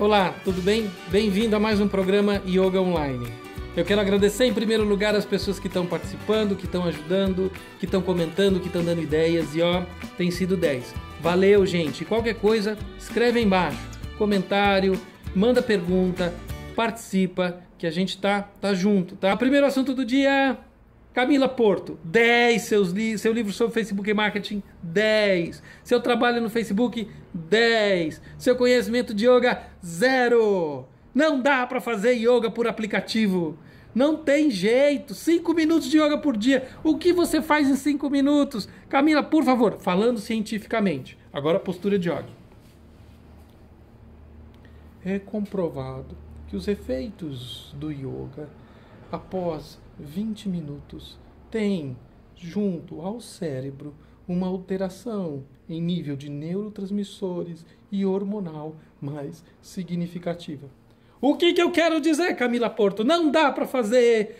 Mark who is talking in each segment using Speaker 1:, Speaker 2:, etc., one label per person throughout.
Speaker 1: Olá, tudo bem? Bem-vindo a mais um programa Yoga Online. Eu quero agradecer em primeiro lugar as pessoas que estão participando, que estão ajudando, que estão comentando, que estão dando ideias e ó, tem sido 10. Valeu, gente. Qualquer coisa, escreve aí embaixo, comentário, manda pergunta, participa, que a gente tá tá junto, tá? Primeiro assunto do dia. Camila Porto, 10. Seus li seu livro sobre Facebook e marketing, 10. Seu trabalho no Facebook, 10. Seu conhecimento de yoga, 0. Não dá para fazer yoga por aplicativo. Não tem jeito. 5 minutos de yoga por dia. O que você faz em 5 minutos? Camila, por favor, falando cientificamente. Agora postura de yoga. É comprovado que os efeitos do yoga após 20 minutos, tem junto ao cérebro uma alteração em nível de neurotransmissores e hormonal mais significativa. O que, que eu quero dizer, Camila Porto? Não dá para fazer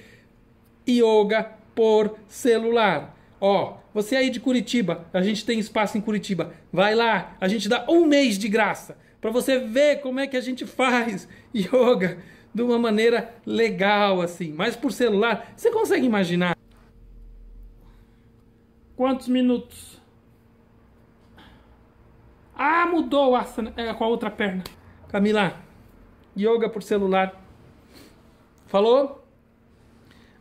Speaker 1: yoga por celular. Ó, você aí de Curitiba, a gente tem espaço em Curitiba. Vai lá, a gente dá um mês de graça para você ver como é que a gente faz yoga de uma maneira legal, assim. Mas por celular, você consegue imaginar? Quantos minutos? Ah, mudou a, é, com a outra perna. Camila, yoga por celular. Falou?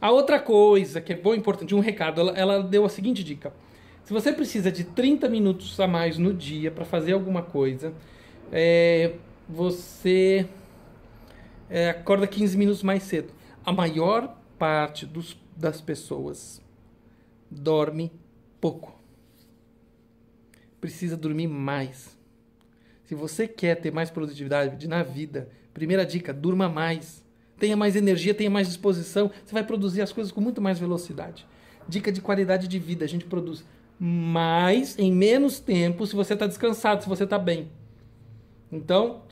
Speaker 1: A outra coisa que é bom e importante, um recado, ela, ela deu a seguinte dica. Se você precisa de 30 minutos a mais no dia para fazer alguma coisa, é, você é, acorda 15 minutos mais cedo. A maior parte dos, das pessoas dorme pouco. Precisa dormir mais. Se você quer ter mais produtividade na vida, primeira dica: durma mais. Tenha mais energia, tenha mais disposição. Você vai produzir as coisas com muito mais velocidade. Dica de qualidade de vida: a gente produz mais em menos tempo se você está descansado, se você está bem. Então,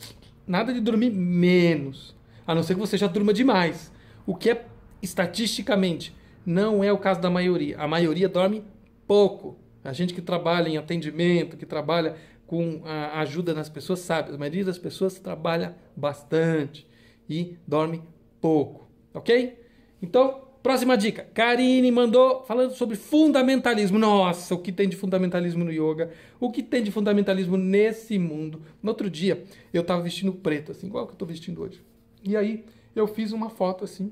Speaker 1: nada de dormir menos. A não ser que você já durma demais. O que é estatisticamente não é o caso da maioria. A maioria dorme pouco. A gente que trabalha em atendimento, que trabalha com a ajuda nas pessoas, sabe. A maioria das pessoas trabalha bastante e dorme pouco. Ok? Então, próxima dica. Karine mandou falando sobre fundamentalismo. Nossa, o que tem de fundamentalismo no yoga? O que tem de fundamentalismo nesse mundo? No outro dia, eu estava vestindo preto, assim, igual que eu estou vestindo hoje. E aí eu fiz uma foto assim,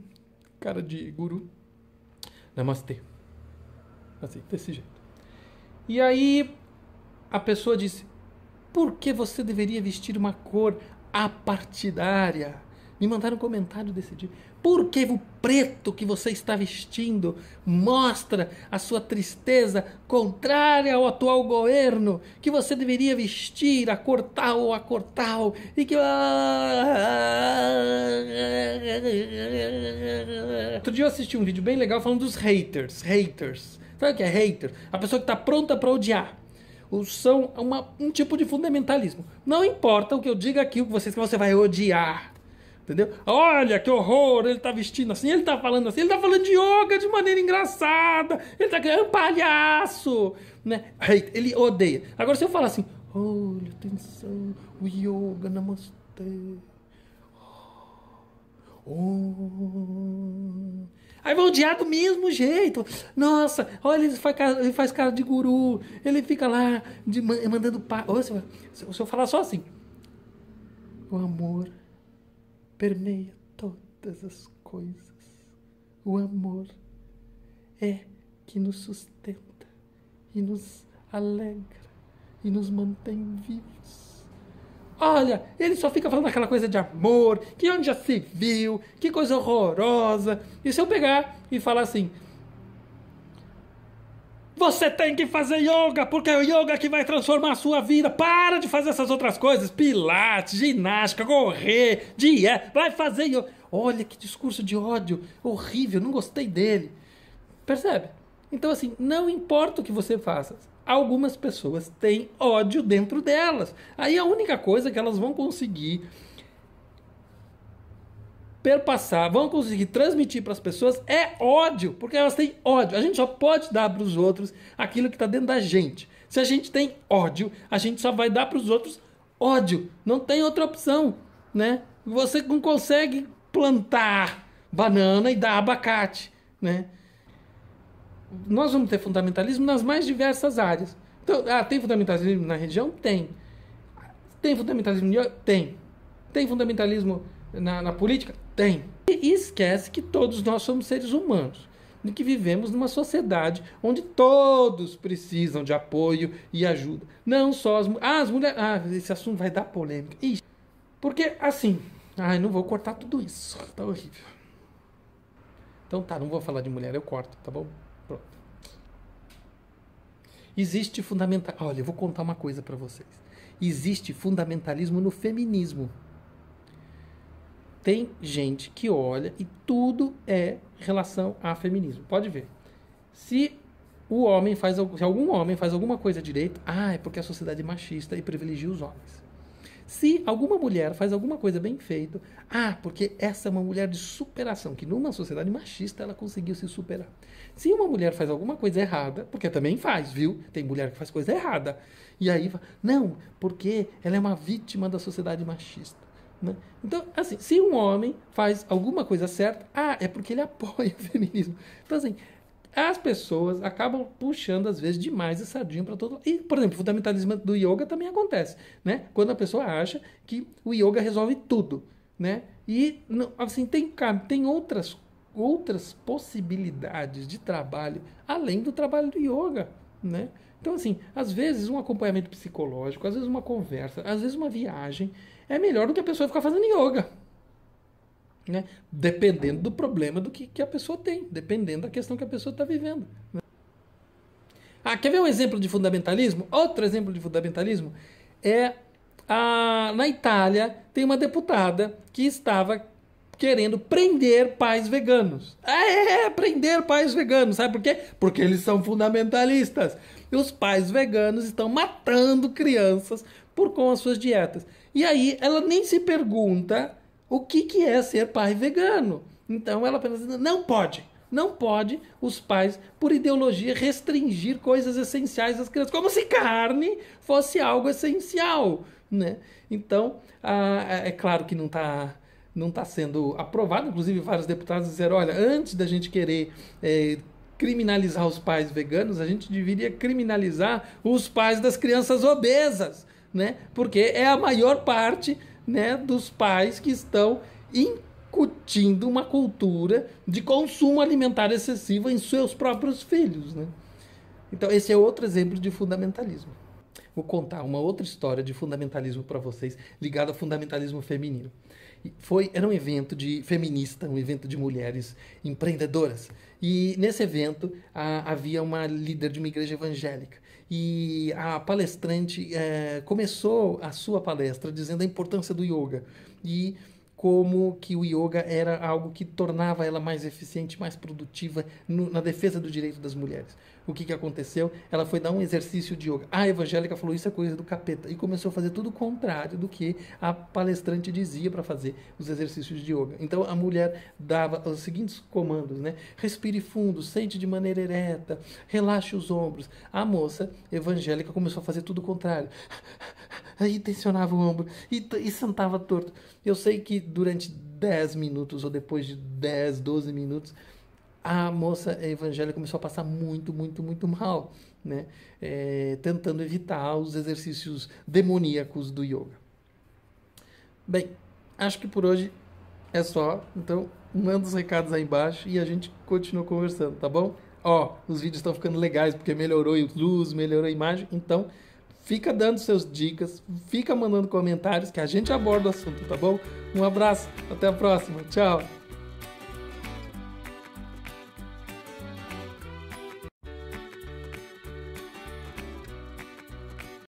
Speaker 1: cara de guru. Namastê. Assim, desse jeito. E aí a pessoa disse: por que você deveria vestir uma cor apartidária? Me mandaram um comentário desse dia. Por que o preto que você está vestindo mostra a sua tristeza contrária ao atual governo? Que você deveria vestir a cor tal ou a cor tal? E que. Outro dia eu assisti um vídeo bem legal falando dos haters. Haters. Sabe o que é hater? A pessoa que está pronta para odiar são uma, um tipo de fundamentalismo. Não importa o que eu diga aqui, o que vocês que você vai odiar. Entendeu? Olha que horror, ele tá vestindo assim, ele tá falando assim, ele tá falando de yoga de maneira engraçada, ele tá é um palhaço, né? Ele odeia. Agora se eu falar assim, olha, atenção, o yoga namastê. Oh. Aí vai odiar do mesmo jeito. Nossa, olha, ele faz, cara, ele faz cara de guru. Ele fica lá de, mandando pa. se eu falar só assim: O amor permeia todas as coisas. O amor é que nos sustenta e nos alegra e nos mantém vivos. Olha, ele só fica falando aquela coisa de amor, que onde já se viu, que coisa horrorosa. E se eu pegar e falar assim, você tem que fazer yoga, porque é o yoga que vai transformar a sua vida. Para de fazer essas outras coisas. Pilates, ginástica, correr, dieta. Vai fazer yoga. Olha que discurso de ódio horrível, não gostei dele. Percebe? Então, assim, não importa o que você faça, algumas pessoas têm ódio dentro delas. Aí a única coisa que elas vão conseguir perpassar, vão conseguir transmitir para as pessoas é ódio, porque elas têm ódio. A gente só pode dar para os outros aquilo que está dentro da gente. Se a gente tem ódio, a gente só vai dar para os outros ódio. Não tem outra opção, né? Você não consegue plantar banana e dar abacate, né? Nós vamos ter fundamentalismo nas mais diversas áreas. Então, ah, tem fundamentalismo na região? Tem. Tem fundamentalismo? Tem. Tem fundamentalismo na, na política? Tem. E, esquece que todos nós somos seres humanos e que vivemos numa sociedade onde todos precisam de apoio e ajuda. Não só as, ah, as mulheres. Ah, esse assunto vai dar polêmica. Ixi. Porque, assim. Ai, não vou cortar tudo isso. Tá horrível. Então tá, não vou falar de mulher, eu corto, tá bom? Pronto. Existe fundamental. Olha, eu vou contar uma coisa para vocês. Existe fundamentalismo no feminismo tem gente que olha e tudo é relação a feminismo. Pode ver. Se o homem faz se algum homem faz alguma coisa direito, ah, é porque a sociedade é machista e privilegia os homens. Se alguma mulher faz alguma coisa bem feita, ah, porque essa é uma mulher de superação, que numa sociedade machista ela conseguiu se superar. Se uma mulher faz alguma coisa errada, porque também faz, viu? Tem mulher que faz coisa errada. E aí, não, porque ela é uma vítima da sociedade machista. Né? Então, assim, se um homem faz alguma coisa certa, ah, é porque ele apoia o feminismo. Então, assim, as pessoas acabam puxando, às vezes, demais esse sardinho para todo E, por exemplo, o fundamentalismo do yoga também acontece, né? Quando a pessoa acha que o yoga resolve tudo, né? E, assim, tem, tem outras, outras possibilidades de trabalho, além do trabalho do yoga, né? Então, assim, às vezes um acompanhamento psicológico, às vezes uma conversa, às vezes uma viagem é melhor do que a pessoa ficar fazendo yoga. Né? Dependendo do problema do que, que a pessoa tem, dependendo da questão que a pessoa está vivendo. Né? Ah, quer ver um exemplo de fundamentalismo? Outro exemplo de fundamentalismo é a, na Itália tem uma deputada que estava querendo prender pais veganos. É, é, é prender pais veganos, sabe por quê? Porque eles são fundamentalistas e os pais veganos estão matando crianças por com as suas dietas. E aí ela nem se pergunta o que, que é ser pai vegano. Então ela apenas assim, diz, não pode. Não pode os pais, por ideologia, restringir coisas essenciais às crianças, como se carne fosse algo essencial. Né? Então, ah, é claro que não está não está sendo aprovado. Inclusive, vários deputados disseram: olha, antes da gente querer é, criminalizar os pais veganos, a gente deveria criminalizar os pais das crianças obesas, né? Porque é a maior parte, né, dos pais que estão incutindo uma cultura de consumo alimentar excessivo em seus próprios filhos, né? Então, esse é outro exemplo de fundamentalismo. Vou contar uma outra história de fundamentalismo para vocês, ligada ao fundamentalismo feminino. Foi, era um evento de feminista, um evento de mulheres empreendedoras. E nesse evento a, havia uma líder de uma igreja evangélica. E a palestrante é, começou a sua palestra dizendo a importância do yoga. E como que o yoga era algo que tornava ela mais eficiente, mais produtiva no, na defesa do direito das mulheres o que, que aconteceu? Ela foi dar um exercício de yoga. A evangélica falou isso é coisa do capeta e começou a fazer tudo o contrário do que a palestrante dizia para fazer os exercícios de yoga. Então a mulher dava os seguintes comandos, né? Respire fundo, sente de maneira ereta, relaxe os ombros. A moça evangélica começou a fazer tudo o contrário. aí tensionava o ombro e, e sentava torto. Eu sei que durante 10 minutos ou depois de 10, 12 minutos, a moça evangélica começou a passar muito, muito, muito mal, né? É, tentando evitar os exercícios demoníacos do yoga. Bem, acho que por hoje é só. Então, manda os recados aí embaixo e a gente continua conversando, tá bom? Ó, os vídeos estão ficando legais porque melhorou a luz, melhorou a imagem. Então, fica dando seus dicas, fica mandando comentários que a gente aborda o assunto, tá bom? Um abraço, até a próxima. Tchau.